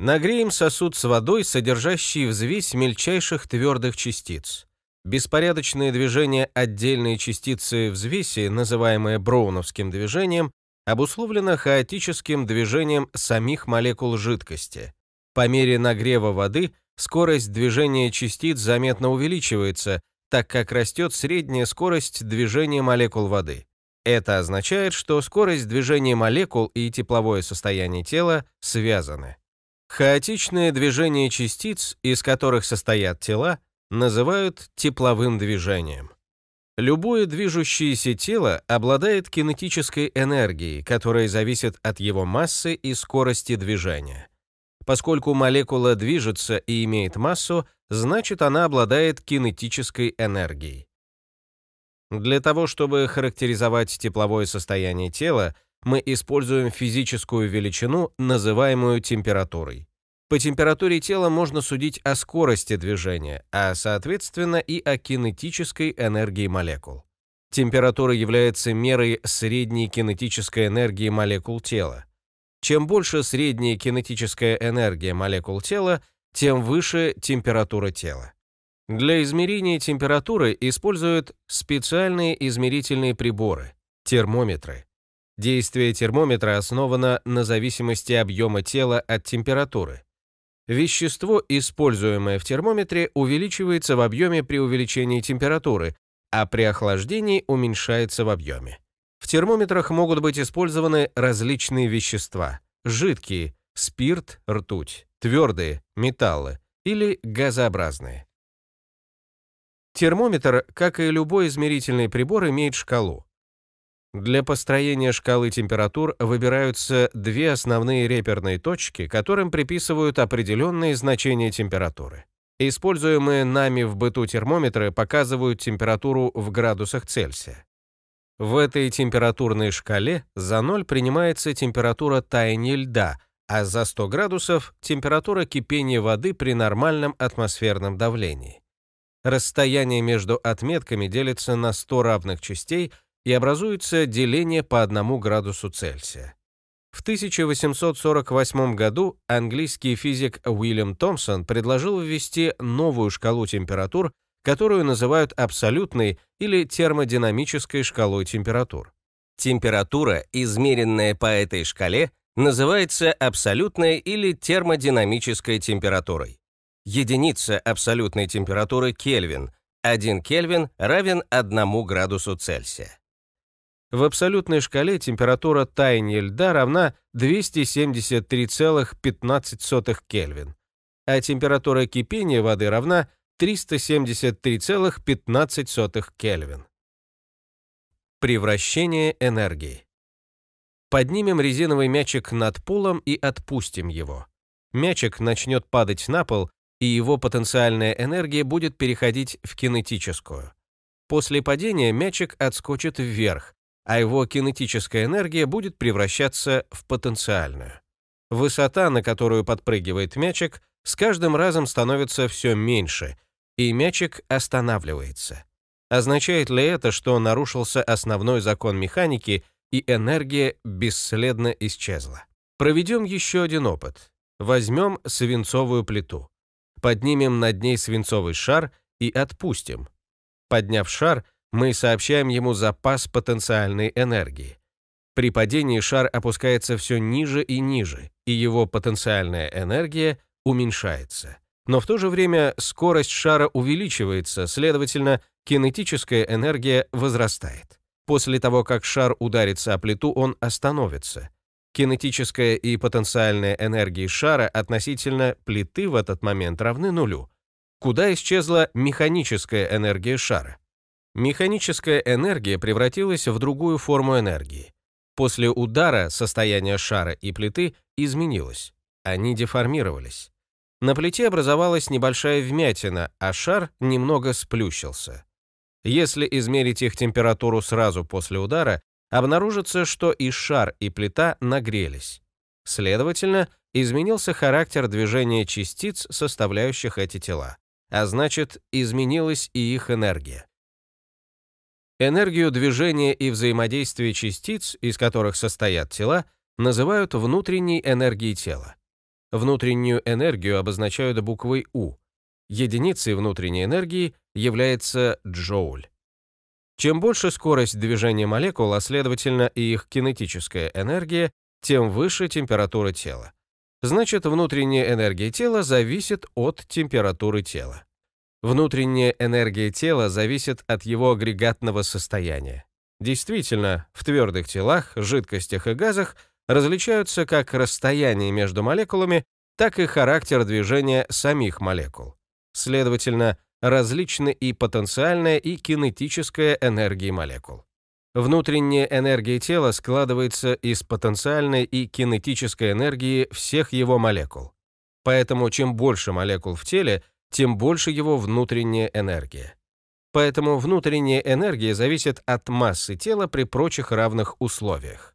Нагреем сосуд с водой, содержащей взвесь мельчайших твердых частиц. Беспорядочное движение отдельной частицы взвеси, называемое броуновским движением, обусловлено хаотическим движением самих молекул жидкости. По мере нагрева воды скорость движения частиц заметно увеличивается, так как растет средняя скорость движения молекул воды. Это означает, что скорость движения молекул и тепловое состояние тела связаны. Хаотичное движение частиц, из которых состоят тела, называют тепловым движением. Любое движущееся тело обладает кинетической энергией, которая зависит от его массы и скорости движения. Поскольку молекула движется и имеет массу, значит она обладает кинетической энергией. Для того, чтобы характеризовать тепловое состояние тела, мы используем физическую величину, называемую температурой. По температуре тела можно судить о скорости движения, а соответственно и о кинетической энергии молекул. Температура является мерой средней кинетической энергии молекул тела. Чем больше средняя кинетическая энергия молекул тела, тем выше температура тела. Для измерения температуры используют специальные измерительные приборы – термометры. Действие термометра основано на зависимости объема тела от температуры. Вещество, используемое в термометре, увеличивается в объеме при увеличении температуры, а при охлаждении уменьшается в объеме. В термометрах могут быть использованы различные вещества – жидкие – спирт, ртуть, твердые – металлы или газообразные. Термометр, как и любой измерительный прибор, имеет шкалу. Для построения шкалы температур выбираются две основные реперные точки, которым приписывают определенные значения температуры. Используемые нами в быту термометры показывают температуру в градусах Цельсия. В этой температурной шкале за 0 принимается температура таяния льда, а за 100 градусов – температура кипения воды при нормальном атмосферном давлении. Расстояние между отметками делится на 100 равных частей – и образуется деление по 1 градусу Цельсия. В 1848 году английский физик Уильям Томпсон предложил ввести новую шкалу температур, которую называют абсолютной или термодинамической шкалой температур. Температура, измеренная по этой шкале, называется абсолютной или термодинамической температурой. Единица абсолютной температуры Кельвин. 1 Кельвин равен 1 градусу Цельсия. В абсолютной шкале температура таяния льда равна 273,15 Кельвин, а температура кипения воды равна 373,15 Кельвин. Превращение энергии. Поднимем резиновый мячик над полом и отпустим его. Мячик начнет падать на пол, и его потенциальная энергия будет переходить в кинетическую. После падения мячик отскочит вверх, а его кинетическая энергия будет превращаться в потенциальную. Высота, на которую подпрыгивает мячик, с каждым разом становится все меньше, и мячик останавливается. Означает ли это, что нарушился основной закон механики и энергия бесследно исчезла? Проведем еще один опыт. Возьмем свинцовую плиту. Поднимем над ней свинцовый шар и отпустим. Подняв шар, мы сообщаем ему запас потенциальной энергии. При падении шар опускается все ниже и ниже, и его потенциальная энергия уменьшается. Но в то же время скорость шара увеличивается, следовательно, кинетическая энергия возрастает. После того, как шар ударится о плиту, он остановится. Кинетическая и потенциальная энергии шара относительно плиты в этот момент равны нулю. Куда исчезла механическая энергия шара? Механическая энергия превратилась в другую форму энергии. После удара состояние шара и плиты изменилось. Они деформировались. На плите образовалась небольшая вмятина, а шар немного сплющился. Если измерить их температуру сразу после удара, обнаружится, что и шар, и плита нагрелись. Следовательно, изменился характер движения частиц, составляющих эти тела, а значит, изменилась и их энергия. Энергию движения и взаимодействия частиц, из которых состоят тела, называют внутренней энергией тела. Внутреннюю энергию обозначают буквой «У». Единицей внутренней энергии является джоуль. Чем больше скорость движения молекул, а следовательно и их кинетическая энергия, тем выше температура тела. Значит, внутренняя энергия тела зависит от температуры тела. Внутренняя энергия тела зависит от его агрегатного состояния. Действительно, в твердых телах, жидкостях и газах различаются как расстояние между молекулами, так и характер движения самих молекул. Следовательно, различны и потенциальная, и кинетическая энергии молекул. Внутренняя энергия тела складывается из потенциальной и кинетической энергии всех его молекул. Поэтому чем больше молекул в теле, тем больше его внутренняя энергия. Поэтому внутренняя энергия зависит от массы тела при прочих равных условиях.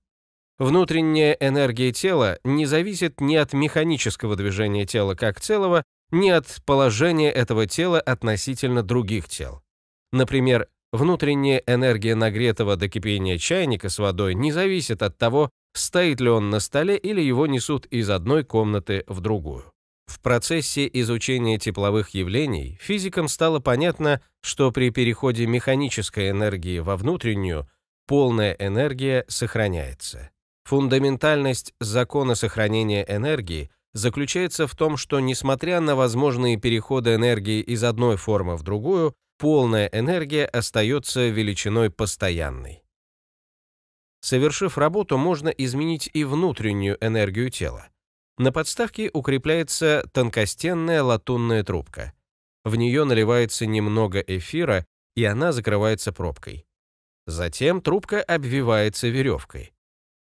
Внутренняя энергия тела не зависит ни от механического движения тела как целого, ни от положения этого тела относительно других тел. Например, внутренняя энергия нагретого до кипения чайника с водой не зависит от того, стоит ли он на столе или его несут из одной комнаты в другую. В процессе изучения тепловых явлений физикам стало понятно, что при переходе механической энергии во внутреннюю полная энергия сохраняется. Фундаментальность закона сохранения энергии заключается в том, что несмотря на возможные переходы энергии из одной формы в другую, полная энергия остается величиной постоянной. Совершив работу, можно изменить и внутреннюю энергию тела. На подставке укрепляется тонкостенная латунная трубка. В нее наливается немного эфира, и она закрывается пробкой. Затем трубка обвивается веревкой.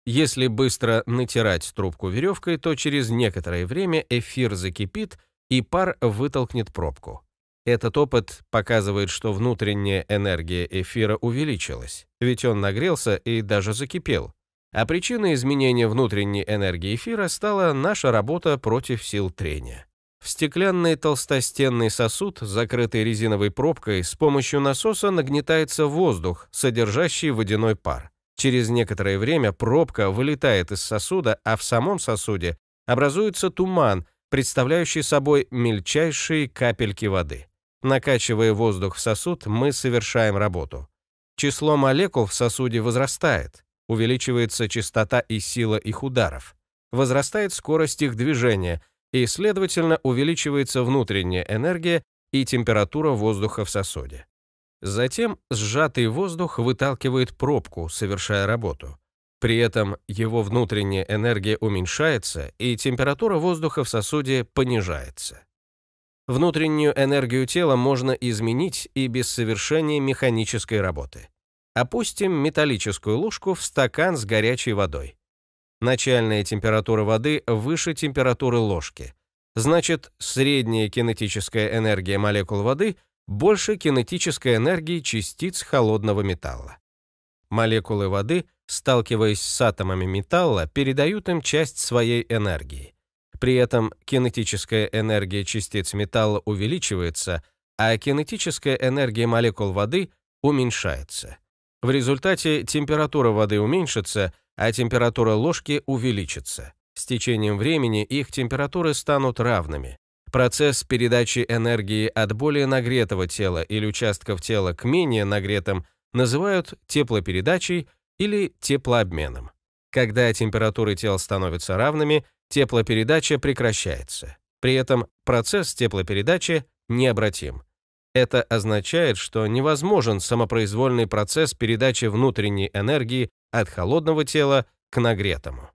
Если быстро натирать трубку веревкой, то через некоторое время эфир закипит, и пар вытолкнет пробку. Этот опыт показывает, что внутренняя энергия эфира увеличилась, ведь он нагрелся и даже закипел. А причиной изменения внутренней энергии эфира стала наша работа против сил трения. В стеклянный толстостенный сосуд, закрытый резиновой пробкой, с помощью насоса нагнетается воздух, содержащий водяной пар. Через некоторое время пробка вылетает из сосуда, а в самом сосуде образуется туман, представляющий собой мельчайшие капельки воды. Накачивая воздух в сосуд, мы совершаем работу. Число молекул в сосуде возрастает, увеличивается частота и сила их ударов, возрастает скорость их движения и, следовательно, увеличивается внутренняя энергия и температура воздуха в сосуде. Затем сжатый воздух выталкивает пробку, совершая работу. При этом его внутренняя энергия уменьшается, и температура воздуха в сосуде понижается. Внутреннюю энергию тела можно изменить и без совершения механической работы. Опустим металлическую ложку в стакан с горячей водой. Начальная температура воды выше температуры ложки. Значит, средняя кинетическая энергия молекул воды больше кинетической энергии частиц холодного металла. Молекулы воды, сталкиваясь с атомами металла, передают им часть своей энергии. При этом кинетическая энергия частиц металла увеличивается, а кинетическая энергия молекул воды уменьшается. В результате температура воды уменьшится, а температура ложки увеличится. С течением времени их температуры станут равными. Процесс передачи энергии от более нагретого тела или участков тела к менее нагретым называют теплопередачей или теплообменом. Когда температуры тел становятся равными, теплопередача прекращается. При этом процесс теплопередачи необратим. Это означает, что невозможен самопроизвольный процесс передачи внутренней энергии от холодного тела к нагретому.